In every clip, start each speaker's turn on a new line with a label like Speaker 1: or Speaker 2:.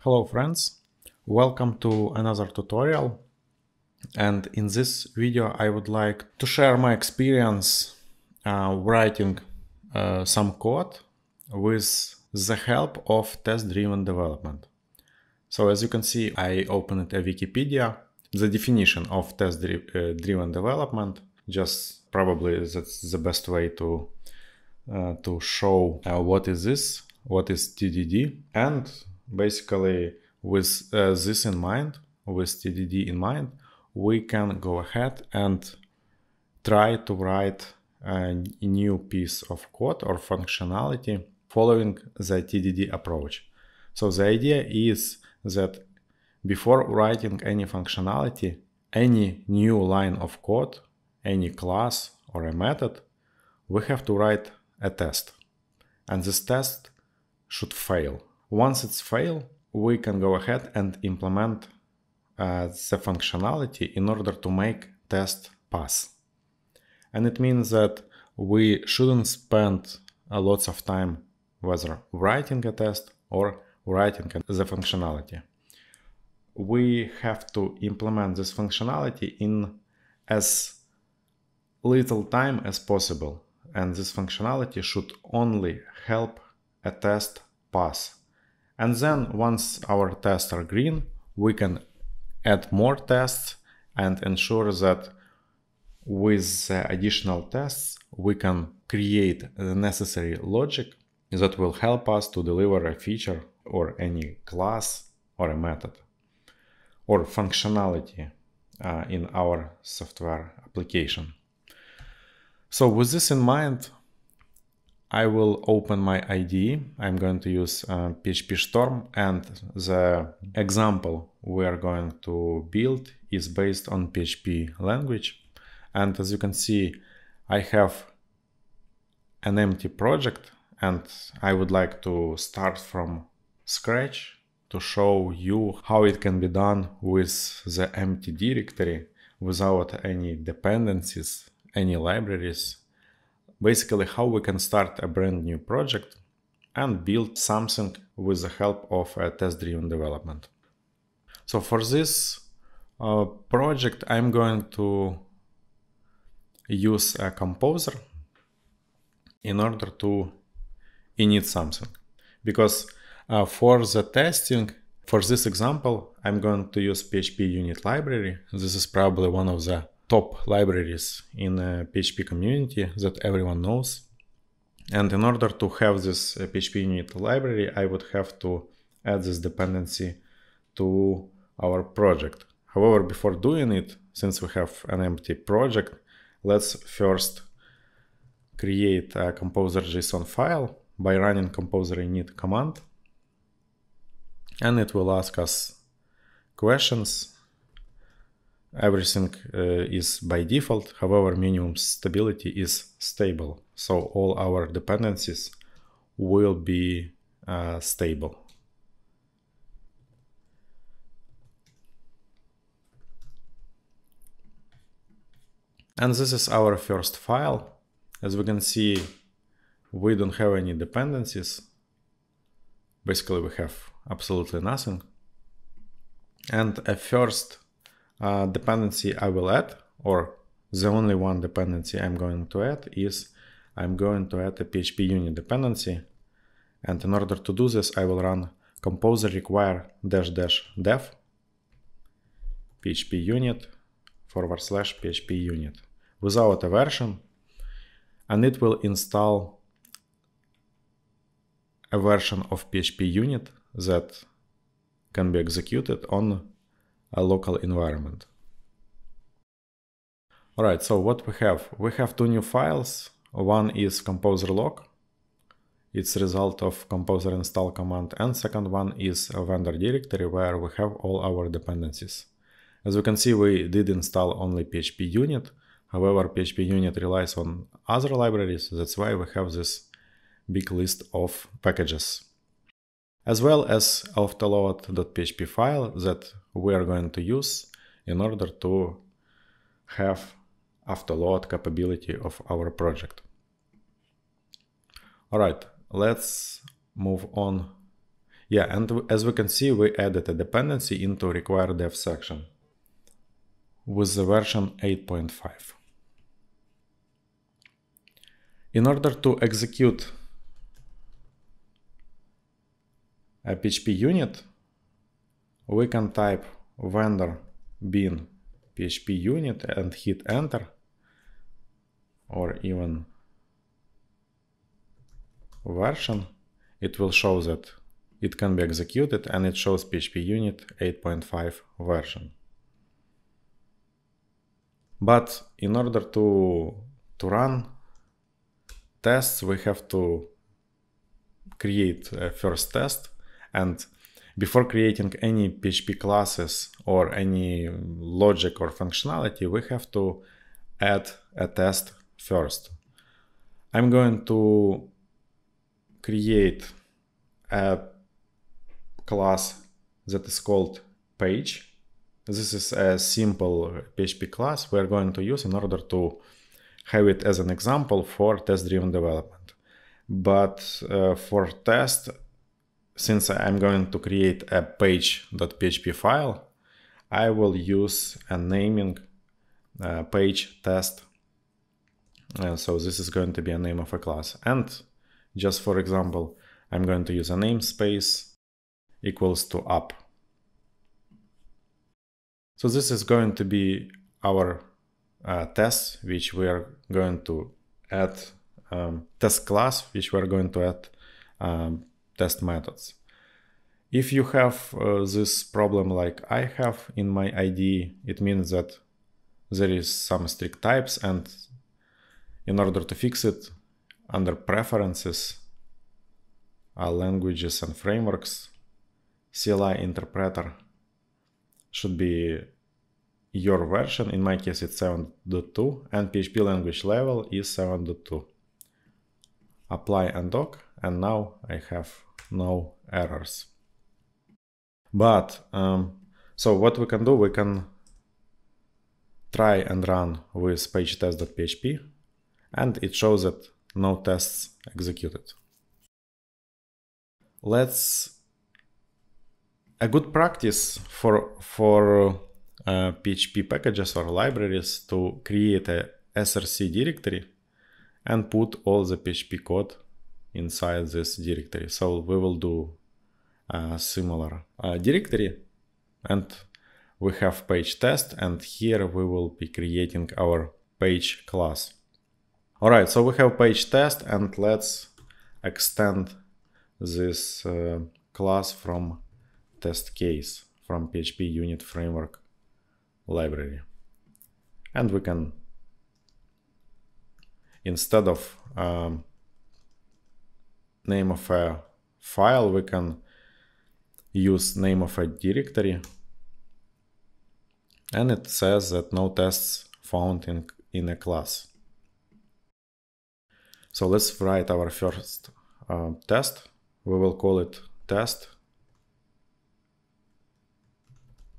Speaker 1: Hello friends, welcome to another tutorial and in this video I would like to share my experience uh, writing uh, some code with the help of test-driven development. So as you can see I opened a Wikipedia, the definition of test-driven uh, development, just probably that's the best way to, uh, to show uh, what is this, what is TDD and basically with uh, this in mind, with TDD in mind, we can go ahead and try to write a new piece of code or functionality following the TDD approach. So the idea is that before writing any functionality, any new line of code, any class or a method, we have to write a test. And this test should fail. Once it's fail, we can go ahead and implement uh, the functionality in order to make test pass. And it means that we shouldn't spend a uh, lots of time whether writing a test or writing the functionality. We have to implement this functionality in as little time as possible. And this functionality should only help a test pass and then once our tests are green, we can add more tests and ensure that with additional tests, we can create the necessary logic that will help us to deliver a feature or any class or a method or functionality uh, in our software application. So with this in mind, I will open my IDE. I'm going to use uh, PHP Storm and the example we are going to build is based on PHP language. And as you can see, I have an empty project and I would like to start from scratch to show you how it can be done with the empty directory without any dependencies, any libraries, basically how we can start a brand new project and build something with the help of a test-driven development. So for this uh, project, I'm going to use a composer in order to init something. Because uh, for the testing, for this example, I'm going to use PHP unit library. This is probably one of the top libraries in PHP uh, community that everyone knows. And in order to have this PHP uh, unit library, I would have to add this dependency to our project. However, before doing it, since we have an empty project, let's first create a composer.json file by running composer init command. And it will ask us questions everything uh, is by default. However, minimum stability is stable. So all our dependencies will be uh, stable. And this is our first file. As we can see, we don't have any dependencies. Basically, we have absolutely nothing. And a first uh, dependency I will add, or the only one dependency I'm going to add is I'm going to add a PHP unit dependency. And in order to do this, I will run composer require dash dash dev php unit forward slash php unit without a version and it will install a version of php unit that can be executed on a local environment. All right, so what we have? We have two new files. One is composer log. It's result of composer install command. And second one is a vendor directory where we have all our dependencies. As we can see, we did install only PHP unit. However, PHP unit relies on other libraries. That's why we have this big list of packages as well as autoload.php file that we are going to use in order to have autoload capability of our project. All right, let's move on. Yeah, and as we can see, we added a dependency into required dev section with the version 8.5. In order to execute a PHP unit, we can type vendor bin PHP unit and hit enter or even version. It will show that it can be executed and it shows PHP unit 8.5 version. But in order to, to run tests, we have to create a first test and before creating any PHP classes or any logic or functionality, we have to add a test first. I'm going to create a class that is called page. This is a simple PHP class we are going to use in order to have it as an example for test-driven development. But uh, for test, since I'm going to create a page.php file, I will use a naming uh, page test. And uh, so this is going to be a name of a class. And just for example, I'm going to use a namespace equals to up. So this is going to be our uh, test, which we are going to add um, test class, which we are going to add um, test methods. If you have uh, this problem like I have in my IDE, it means that there is some strict types and in order to fix it, under preferences are uh, languages and frameworks, CLI interpreter should be your version. In my case, it's 7.2 and PHP language level is 7.2 apply and dock, and now I have no errors. But, um, so what we can do, we can try and run with page and it shows that no tests executed. Let's a good practice for for uh, PHP packages or libraries to create a src directory and put all the PHP code inside this directory. So we will do a similar uh, directory and we have page test and here we will be creating our page class. All right, so we have page test and let's extend this uh, class from test case from PHP unit framework library. And we can instead of um, name of a file, we can use name of a directory. And it says that no tests found in, in a class. So let's write our first uh, test. We will call it test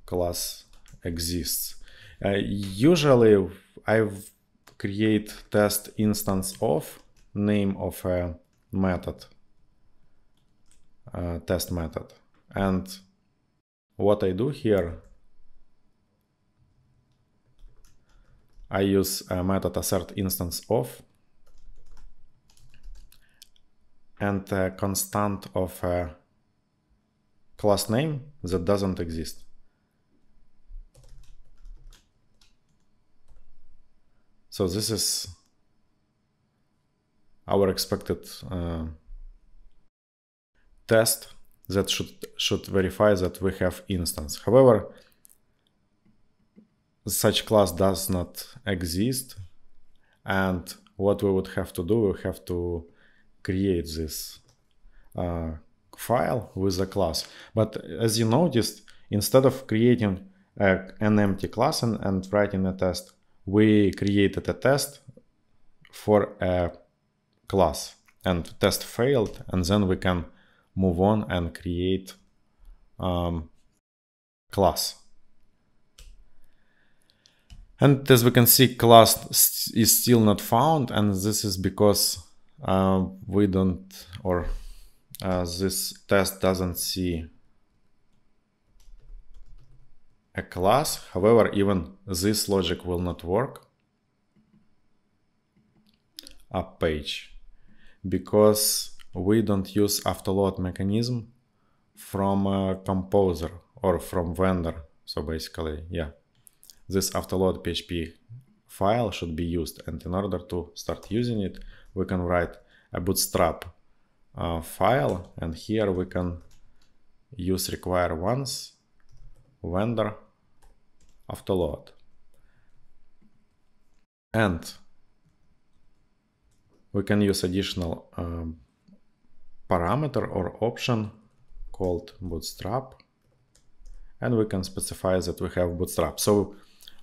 Speaker 1: class exists. Uh, usually I've create test instance of name of a method, a uh, test method. And what I do here, I use a method assert instance of and a constant of a class name that doesn't exist. So this is our expected uh, test that should, should verify that we have instance. However, such class does not exist. And what we would have to do, we have to create this uh, file with a class. But as you noticed, instead of creating a, an empty class and, and writing a test, we created a test for a class and test failed and then we can move on and create um, class. And as we can see, class is still not found, and this is because uh, we don't, or uh, this test doesn't see a class. However, even this logic will not work. A page. Because we don't use afterload mechanism from a composer or from vendor. So basically, yeah, this afterload PHP file should be used. And in order to start using it, we can write a bootstrap uh, file. And here we can use require once vendor after load, And we can use additional um, parameter or option called bootstrap and we can specify that we have bootstrap. So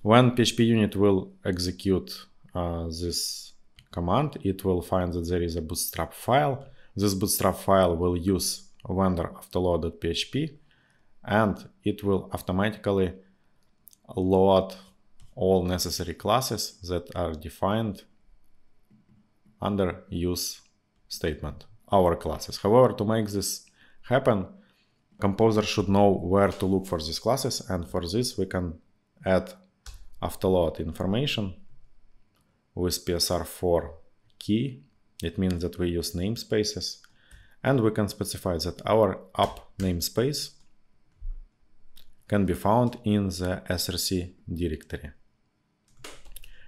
Speaker 1: when PHP unit will execute uh, this command, it will find that there is a bootstrap file. This bootstrap file will use vendor afterload.php and it will automatically load all necessary classes that are defined under use statement, our classes. However, to make this happen, composer should know where to look for these classes. And for this, we can add afterload information with PSR4 key. It means that we use namespaces and we can specify that our app namespace can be found in the src directory.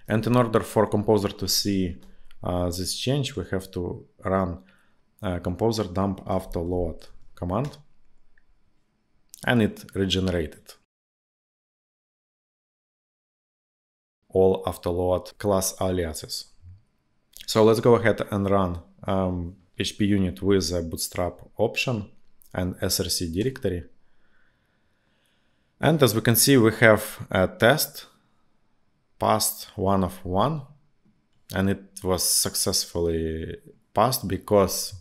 Speaker 1: And in order for Composer to see uh, this change, we have to run uh, Composer dump after load command, and it regenerated all after load class aliases. So let's go ahead and run um, HP unit with a bootstrap option and src directory. And as we can see, we have a test passed one of one, and it was successfully passed because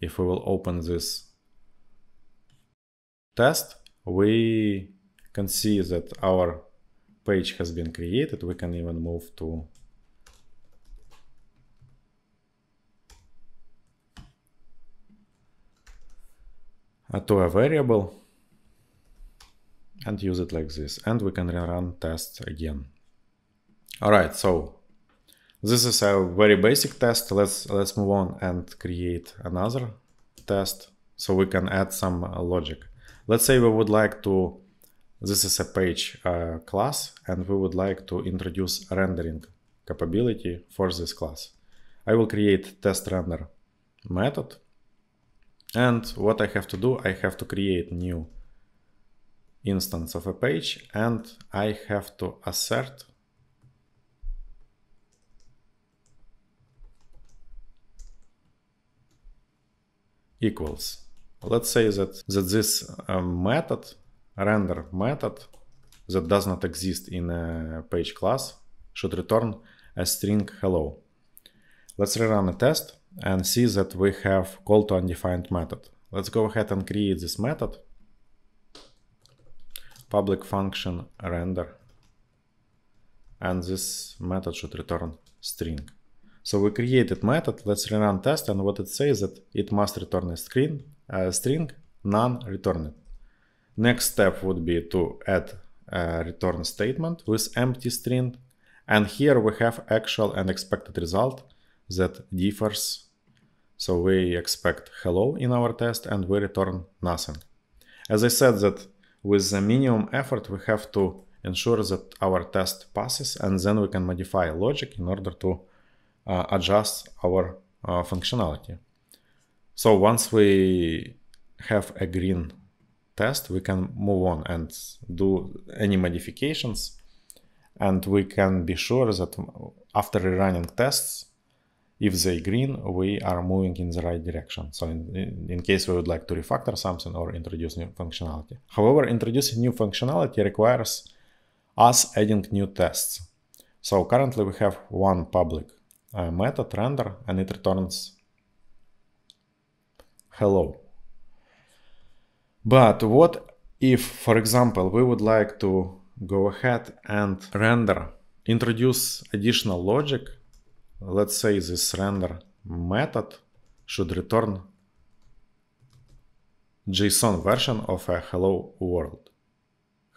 Speaker 1: if we will open this test, we can see that our page has been created. We can even move to to a variable and use it like this. And we can rerun tests again. All right, so this is a very basic test. Let's, let's move on and create another test so we can add some uh, logic. Let's say we would like to, this is a page uh, class, and we would like to introduce rendering capability for this class. I will create test render method. And what I have to do, I have to create new instance of a page and I have to assert equals. Let's say that, that this uh, method, render method that does not exist in a page class should return a string hello. Let's rerun a test and see that we have call to undefined method. Let's go ahead and create this method public function render and this method should return string. So we created method, let's rerun test and what it says that it must return a screen, a string, none it. Next step would be to add a return statement with empty string and here we have actual and expected result that differs. So we expect hello in our test and we return nothing. As I said that with the minimum effort we have to ensure that our test passes and then we can modify logic in order to uh, adjust our uh, functionality. So once we have a green test, we can move on and do any modifications and we can be sure that after running tests, if they green, we are moving in the right direction. So in, in, in, case we would like to refactor something or introduce new functionality. However, introducing new functionality requires us adding new tests. So currently we have one public uh, method render and it returns hello. But what if, for example, we would like to go ahead and render, introduce additional logic Let's say this render method should return JSON version of a hello world,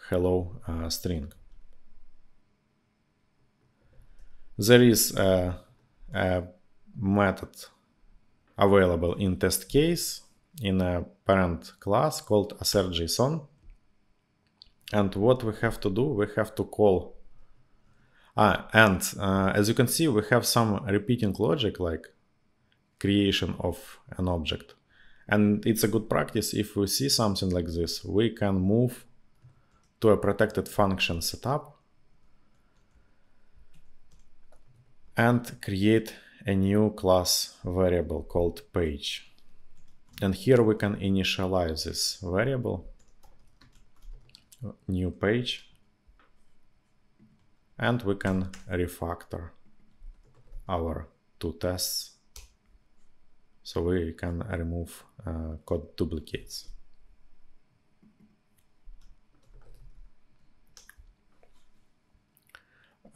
Speaker 1: hello uh, string. There is a, a method available in test case in a parent class called assert.json. And what we have to do, we have to call and uh, as you can see, we have some repeating logic like creation of an object. And it's a good practice if we see something like this, we can move to a protected function setup and create a new class variable called page. And here we can initialize this variable, new page and we can refactor our two tests so we can remove uh, code duplicates.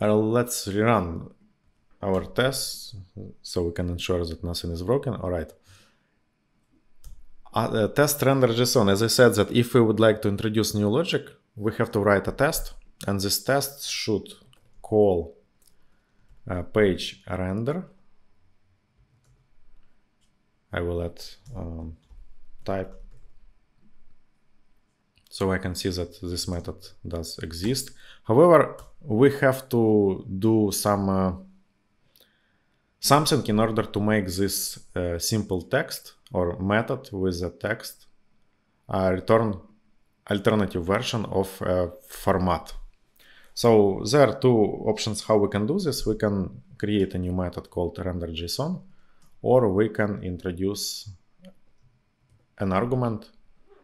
Speaker 1: Uh, let's rerun our tests so we can ensure that nothing is broken. All right. Uh, test render JSON. As I said, that if we would like to introduce new logic, we have to write a test, and this test should call uh, page render. I will add um, type so I can see that this method does exist. However, we have to do some uh, something in order to make this uh, simple text or method with the text uh, return alternative version of uh, format. So there are two options how we can do this. We can create a new method called render.json or we can introduce an argument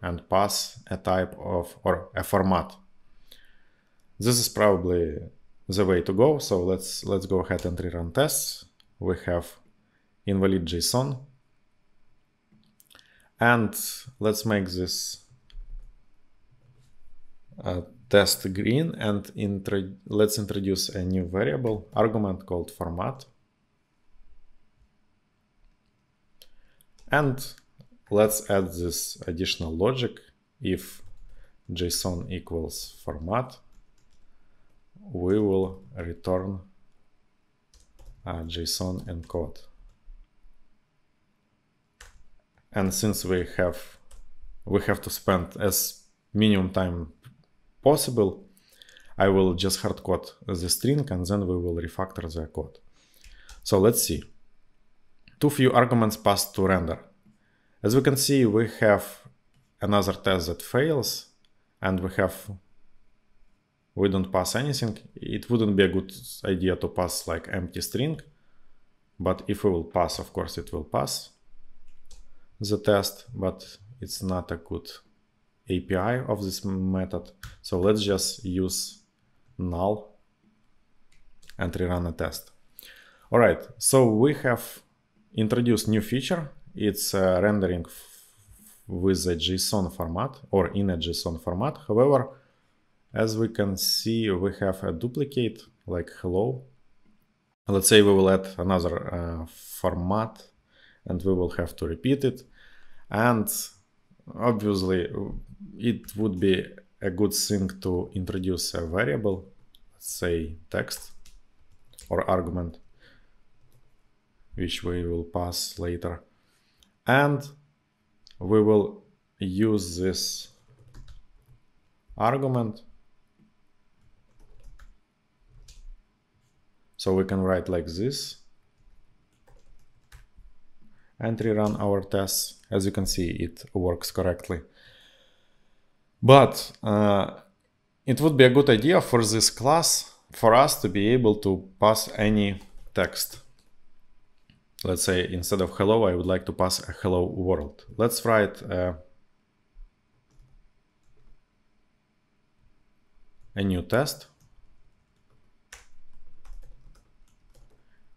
Speaker 1: and pass a type of or a format. This is probably the way to go. So let's let's go ahead and rerun tests. We have invalid.json and let's make this uh, test green and let's introduce a new variable argument called format. And let's add this additional logic if JSON equals format, we will return uh, JSON encode. And since we have we have to spend as minimum time possible, I will just hard code the string and then we will refactor the code. So let's see. Too few arguments passed to render. As we can see, we have another test that fails and we have we don't pass anything. It wouldn't be a good idea to pass like empty string, but if we will pass, of course, it will pass the test, but it's not a good API of this method. So let's just use null and rerun a test. All right, so we have introduced new feature. It's uh, rendering with a JSON format or in a JSON format. However, as we can see, we have a duplicate like hello. Let's say we will add another uh, format and we will have to repeat it. And obviously it would be a good thing to introduce a variable, say text or argument, which we will pass later. And we will use this argument. So we can write like this and rerun our tests. As you can see, it works correctly. But uh, it would be a good idea for this class for us to be able to pass any text. Let's say instead of hello, I would like to pass a hello world. Let's write a, uh, a new test.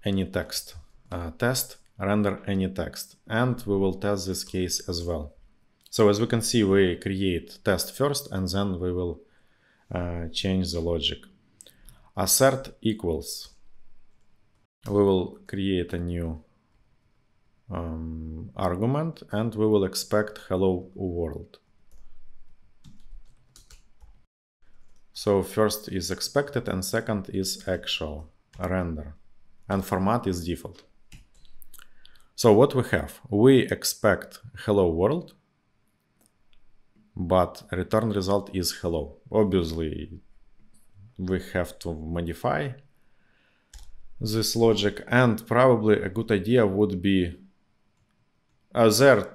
Speaker 1: Any text uh, test render any text and we will test this case as well. So as we can see, we create test first and then we will uh, change the logic. Assert equals. We will create a new um, argument and we will expect hello world. So first is expected and second is actual render and format is default. So what we have, we expect hello world but return result is hello. Obviously, we have to modify this logic and probably a good idea would be uh, there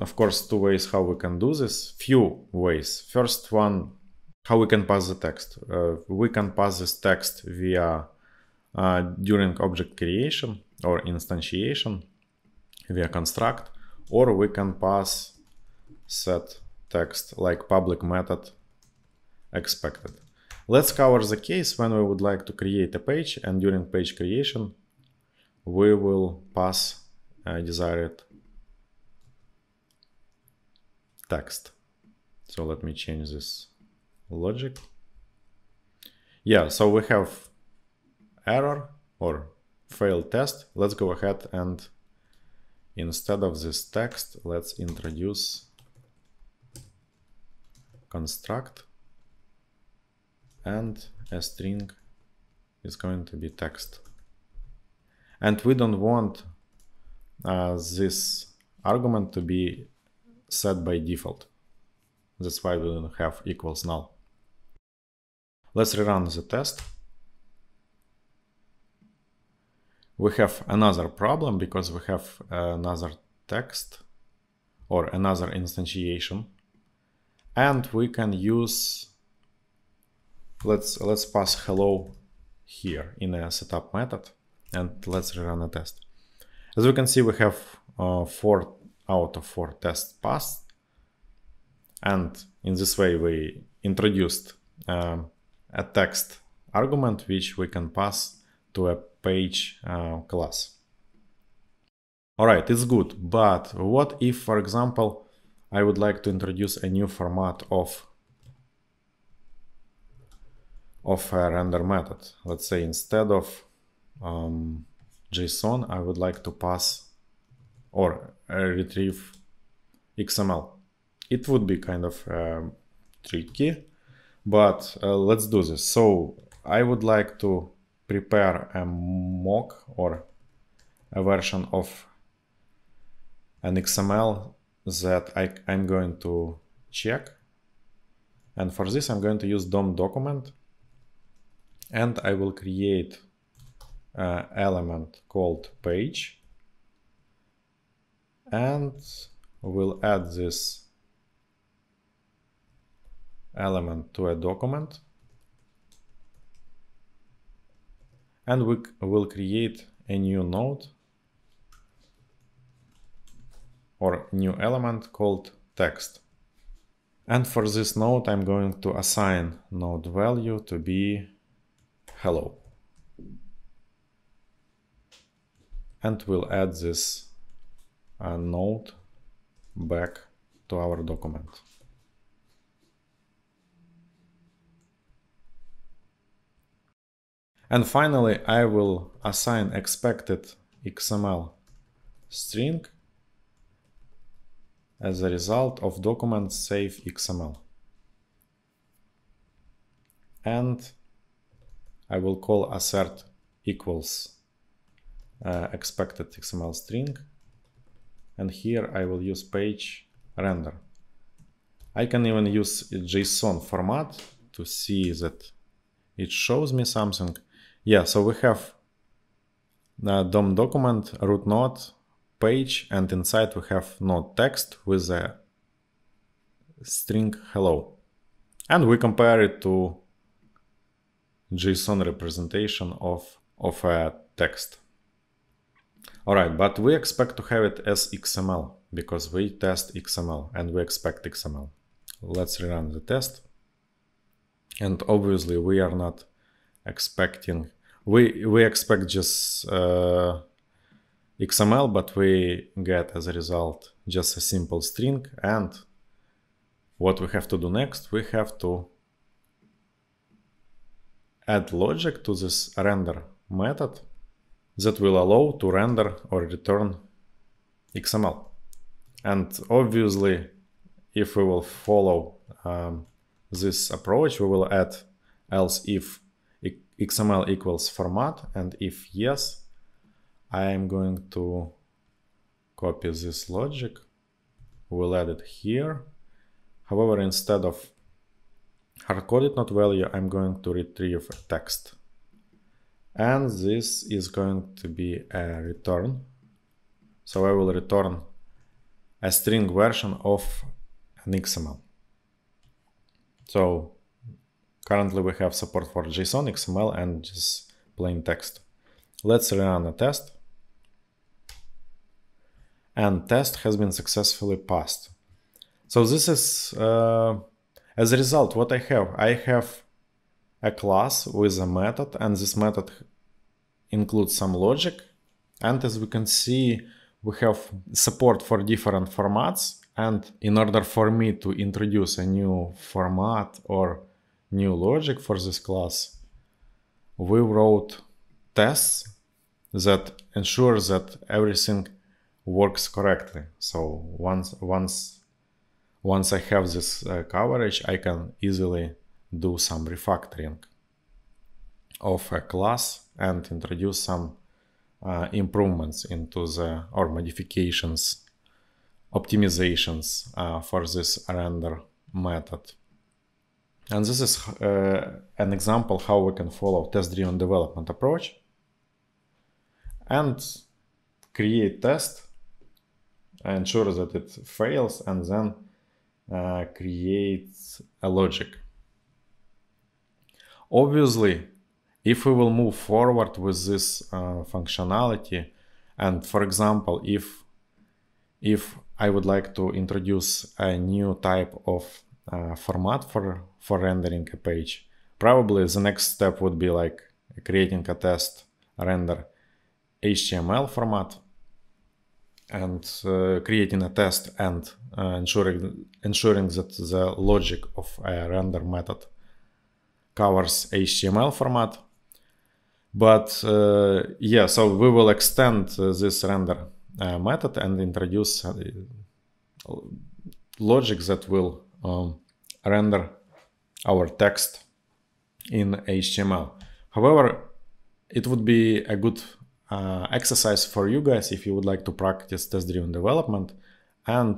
Speaker 1: of course two ways how we can do this few ways first one how we can pass the text uh, we can pass this text via uh, during object creation or instantiation via construct or we can pass set text like public method expected. Let's cover the case when we would like to create a page and during page creation we will pass a desired text. So let me change this logic. Yeah, so we have error or failed test. Let's go ahead and instead of this text, let's introduce construct and a string is going to be text and we don't want uh, this argument to be set by default that's why we don't have equals null let's rerun the test we have another problem because we have another text or another instantiation and we can use let's let's pass hello here in a setup method and let's run a test as we can see we have uh, four out of four tests passed and in this way we introduced um, a text argument which we can pass to a page uh, class all right it's good but what if for example I would like to introduce a new format of of a uh, render method. Let's say instead of um, JSON, I would like to pass or uh, retrieve XML. It would be kind of uh, tricky, but uh, let's do this. So I would like to prepare a mock or a version of an XML that I, I'm going to check. And for this, I'm going to use DOM document. And I will create uh, element called page. And we'll add this element to a document. And we will create a new node or new element called text. And for this node, I'm going to assign node value to be hello. And we'll add this uh, node back to our document. And finally, I will assign expected XML string as a result of document save XML. And I will call assert equals uh, expected XML string. And here I will use page render. I can even use JSON format to see that it shows me something. Yeah, so we have uh, DOM document, root node, page and inside we have node text with a string hello. And we compare it to JSON representation of, of a text. All right, but we expect to have it as XML because we test XML and we expect XML. Let's rerun the test. And obviously we are not expecting, we, we expect just uh, XML, but we get as a result just a simple string. And what we have to do next, we have to add logic to this render method that will allow to render or return XML. And obviously, if we will follow um, this approach, we will add else if XML equals format and if yes, I am going to copy this logic. We'll add it here. However, instead of hardcoded not value, I'm going to retrieve a text. And this is going to be a return. So I will return a string version of an XML. So currently we have support for JSON, XML, and just plain text. Let's run a test and test has been successfully passed. So this is, uh, as a result, what I have. I have a class with a method and this method includes some logic. And as we can see, we have support for different formats. And in order for me to introduce a new format or new logic for this class, we wrote tests that ensure that everything works correctly. So once once once I have this uh, coverage, I can easily do some refactoring of a class and introduce some uh, improvements into the or modifications, optimizations uh, for this render method. And this is uh, an example how we can follow test-driven development approach and create test ensure that it fails and then uh, creates a logic. Obviously, if we will move forward with this uh, functionality, and for example, if, if I would like to introduce a new type of uh, format for, for rendering a page, probably the next step would be like creating a test render HTML format and uh, creating a test and uh, ensuring, ensuring that the logic of a render method covers HTML format. But uh, yeah, so we will extend uh, this render uh, method and introduce uh, logic that will um, render our text in HTML. However, it would be a good uh, exercise for you guys if you would like to practice test-driven development. And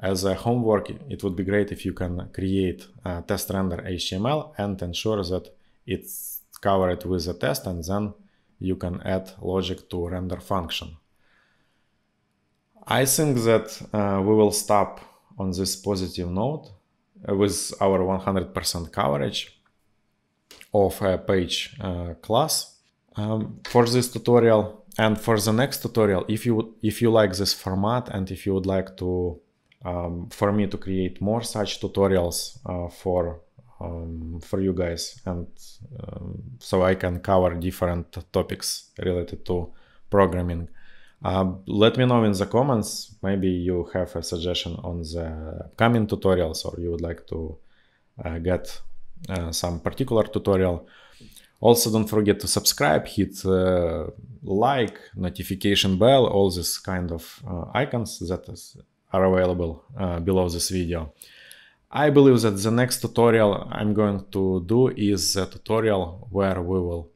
Speaker 1: as a homework, it would be great if you can create a test render HTML and ensure that it's covered with a test and then you can add logic to render function. I think that uh, we will stop on this positive note uh, with our 100% coverage of a page uh, class um, for this tutorial and for the next tutorial if you if you like this format and if you would like to um, for me to create more such tutorials uh, for um, for you guys and um, so I can cover different topics related to programming. Uh, let me know in the comments. Maybe you have a suggestion on the coming tutorials or you would like to uh, get uh, some particular tutorial. Also, don't forget to subscribe, hit uh, like, notification bell, all these kind of uh, icons that is, are available uh, below this video. I believe that the next tutorial I'm going to do is a tutorial where we will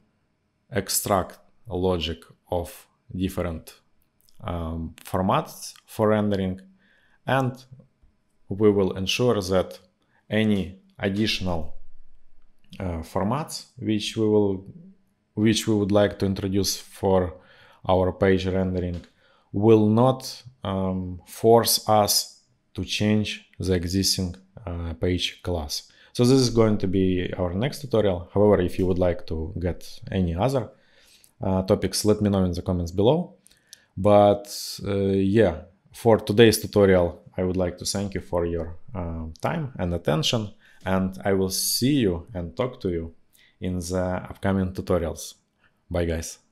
Speaker 1: extract logic of different um, formats for rendering and we will ensure that any additional formats э, which we will which we would like to introduce for our page rendering will not um, force us to change the existing uh, page class. So this is going to be our next tutorial. However, if you would like to get any other uh, topics, let me know in the comments below. But uh, yeah, for today's tutorial, I would like to thank you for your uh, time and attention and I will see you and talk to you in the upcoming tutorials. Bye guys.